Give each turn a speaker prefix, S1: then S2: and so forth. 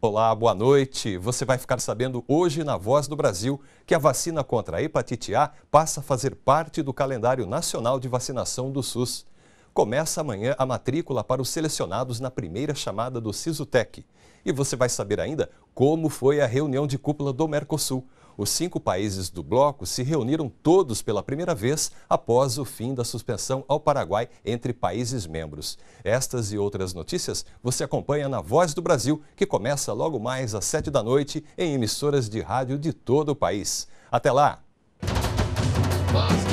S1: Olá, boa noite. Você vai ficar sabendo hoje na Voz do Brasil que a vacina contra a hepatite A passa a fazer parte do calendário nacional de vacinação do SUS. Começa amanhã a matrícula para os selecionados na primeira chamada do Sisutec. E você vai saber ainda como foi a reunião de cúpula do Mercosul. Os cinco países do bloco se reuniram todos pela primeira vez após o fim da suspensão ao Paraguai entre países membros. Estas e outras notícias você acompanha na Voz do Brasil, que começa logo mais às sete da noite em emissoras de rádio de todo o país. Até lá! Nossa.